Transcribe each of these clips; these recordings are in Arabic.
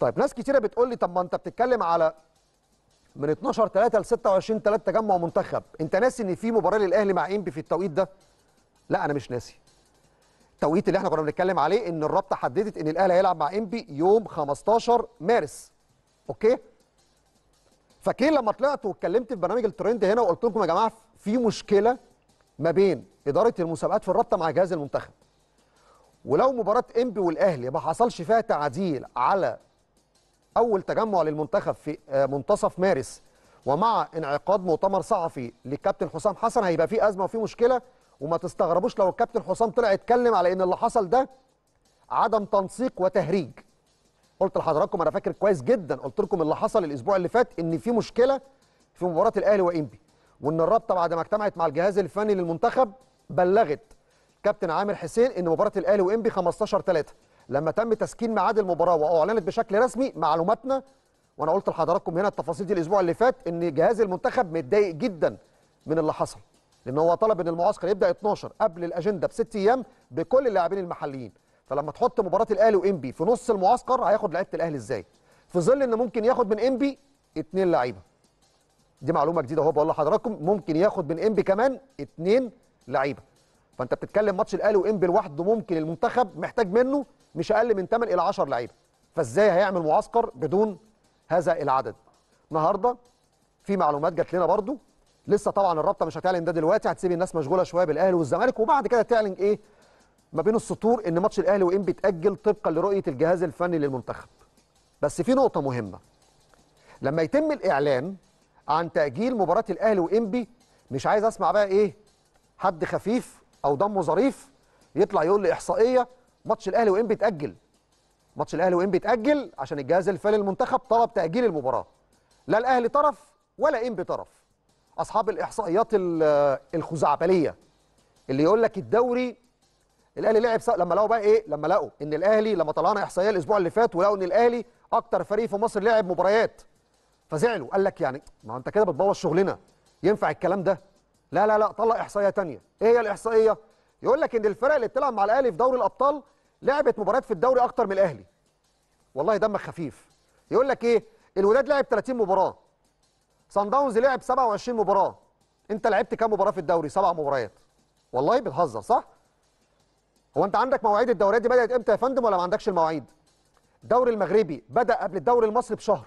طيب ناس كتيره بتقول لي طب ما انت بتتكلم على من 12 3 ل 26 3 تجمع منتخب انت ناسي ان في مباراه للاهلي مع انبي في التوقيت ده لا انا مش ناسي التوقيت اللي احنا كنا بنتكلم عليه ان الرابطه حددت ان الاهلي هيلعب مع انبي يوم 15 مارس اوكي فكين لما طلعت واتكلمت في برنامج الترند هنا وقلت لكم يا جماعه في مشكله ما بين اداره المسابقات في الرابطه مع جهاز المنتخب ولو مباراه انبي والاهلي ما حصلش فيها تعديل على أول تجمع للمنتخب في آه، منتصف مارس ومع انعقاد مؤتمر صحفي للكابتن حسام حسن هيبقى في أزمة وفي مشكلة وما تستغربوش لو الكابتن حسام طلع يتكلم على إن اللي حصل ده عدم تنسيق وتهريج قلت لحضراتكم أنا فاكر كويس جدا قلت لكم اللي حصل الأسبوع اللي فات إن في مشكلة في مباراة الأهلي وإنبي وإن الرابطة بعد ما اجتمعت مع الجهاز الفني للمنتخب بلغت كابتن عامر حسين إن مباراة الأهلي وإنبي 15 3 لما تم تسكين ميعاد المباراه واعلنت بشكل رسمي معلوماتنا وانا قلت لحضراتكم هنا التفاصيل دي الاسبوع اللي فات ان جهاز المنتخب متضايق جدا من اللي حصل لان هو طلب ان المعسكر يبدا 12 قبل الاجنده بست ايام بكل اللاعبين المحليين فلما تحط مباراه الاهلي وانبي في نص المعسكر هياخد لعيبه الاهلي ازاي في ظل ان ممكن ياخد من انبي اثنين لعيبه دي معلومه جديده اهو بقول لحضراتكم ممكن ياخد من انبي كمان اثنين لعيبه فانت بتتكلم ماتش الاهلي وانبي لوحده ممكن المنتخب محتاج منه مش اقل من 8 الى 10 لعيبه فازاي هيعمل معسكر بدون هذا العدد النهارده في معلومات جات لنا برضو لسه طبعا الرابطه مش هتعلن ده دلوقتي هتسيب الناس مشغوله شويه بالاهلي والزمالك وبعد كده تعلن ايه ما بين السطور ان ماتش الاهلي وان بيتاجل طبقا لرؤيه الجهاز الفني للمنتخب بس في نقطه مهمه لما يتم الاعلان عن تاجيل مباراه الاهلي وانبي مش عايز اسمع بقى ايه حد خفيف او دمه ظريف يطلع يقول لي احصائيه ماتش الاهلي وان بيتاجل ماتش الاهلي وان بيتاجل عشان الجهاز الفني المنتخب طلب تاجيل المباراه لا الاهلي طرف ولا ان طرف اصحاب الاحصائيات الخزعبليه اللي يقول لك الدوري الاهلي لعب سا... لما لقوا بقى ايه لما لقوا ان الاهلي لما طلعنا احصائيه الاسبوع اللي فات ولقوا ان الاهلي اكتر فريق في مصر لعب مباريات فزعلوا قال لك يعني ما انت كده بتبوظ شغلنا ينفع الكلام ده لا لا لا طلع احصائيه ثانيه ايه هي الاحصائيه يقول لك ان الفرق اللي بتلعب مع الاهلي في دوري الابطال لعبت مباريات في الدوري اكتر من الاهلي والله دمك خفيف يقول لك ايه الوداد لعب 30 مباراه سان داونز لعب 27 مباراه انت لعبت كام مباراه في الدوري سبع مباريات والله بتهزر صح هو انت عندك مواعيد الدوريات دي بدات امتى يا فندم ولا ما عندكش المواعيد الدوري المغربي بدا قبل الدوري المصري بشهر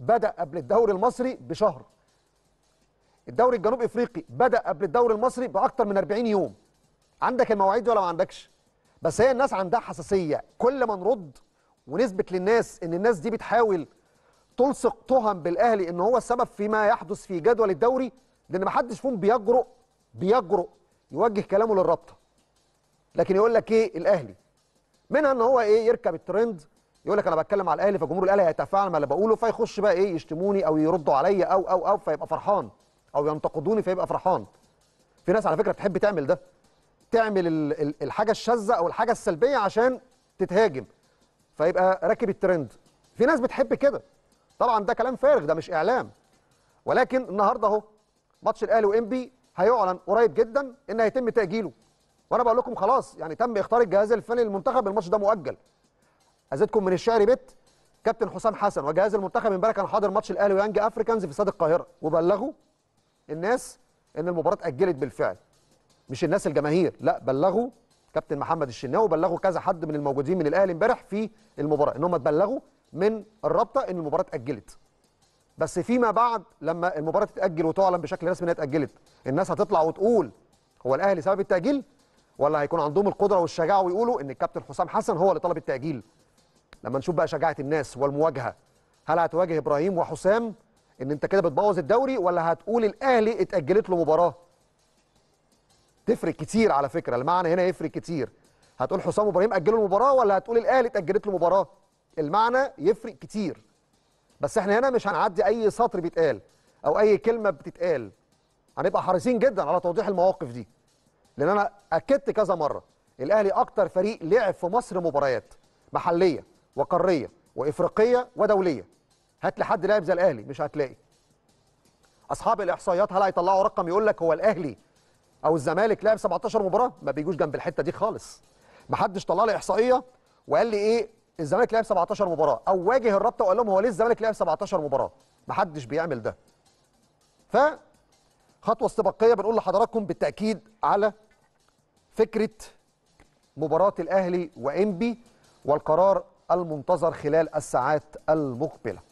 بدا قبل الدوري المصري بشهر الدوري الجنوب افريقي بدا قبل الدوري المصري باكتر من 40 يوم عندك المواعيد دي ولا ما عندكش بس هي الناس عندها حساسيه كل ما نرد ونثبت للناس ان الناس دي بتحاول تلصق تهم بالاهلي ان هو السبب فيما يحدث في جدول الدوري لان ما حدش فيهم بيجرؤ بيجرؤ يوجه كلامه للرابطه لكن يقول لك ايه الاهلي منها ان هو ايه يركب الترند يقول لك انا بتكلم على الاهلي فجمهور الاهلي هيتفاعل مع اللي بقوله فيخش بقى ايه يشتموني او يردوا عليا او او او فيبقى فرحان او ينتقدوني فيبقى فرحان في ناس على فكره بتحب تعمل ده تعمل الحاجه الشاذه او الحاجه السلبيه عشان تتهاجم فيبقى راكب الترند في ناس بتحب كده طبعا ده كلام فارغ ده مش اعلام ولكن النهارده اهو ماتش الاهلي وانبي هيعلن قريب جدا ان هيتم تاجيله وانا بقول لكم خلاص يعني تم اختار الجهاز الفني للمنتخب الماتش ده مؤجل ازيدكم من الشعر بيت كابتن حسام حسن وجهاز المنتخب امبارح كان حاضر ماتش الاهلي ويانج افريكانز في استاد القاهره وبلغوا الناس ان المباراه اتاجلت بالفعل مش الناس الجماهير لا بلغوا كابتن محمد الشناوي بلغوا كذا حد من الموجودين من الاهلي امبارح في المباراه ان هم تبلغوا من الرابطه ان المباراه اتاجلت بس فيما بعد لما المباراه تتاجل وتعلن بشكل رسمي انها اتاجلت الناس هتطلع وتقول هو الاهلي سبب التاجيل ولا هيكون عندهم القدره والشجاعه ويقولوا ان الكابتن حسام حسن هو اللي طلب التاجيل لما نشوف بقى شجاعه الناس والمواجهه هل هتواجه ابراهيم وحسام ان انت كده بتبوظ الدوري ولا هتقول الاهلي اتاجلت له مباراه تفرق كتير على فكره المعنى هنا يفرق كتير هتقول حسام وابراهيم اجلوا المباراه ولا هتقول الاهلي اتاجلت له مباراه المعنى يفرق كتير بس احنا هنا مش هنعدي اي سطر بيتقال او اي كلمه بتتقال هنبقى حريصين جدا على توضيح المواقف دي لان انا اكدت كذا مره الاهلي اكتر فريق لعب في مصر مباريات محليه وقاريه وافريقيه ودوليه هات لي حد لاعب زي الاهلي مش هتلاقي اصحاب الاحصائيات هل هيطلعوا رقم يقول لك هو الاهلي او الزمالك لعب 17 مباراه ما بيجوش جنب الحته دي خالص ما حدش طلع لي احصائيه وقال لي ايه الزمالك لعب 17 مباراه او واجه الرابطه وقال لهم هو ليه الزمالك لعب 17 مباراه ما حدش بيعمل ده ف خطوه استباقيه بنقول لحضراتكم بالتاكيد على فكره مباراه الاهلي وانبي والقرار المنتظر خلال الساعات المقبله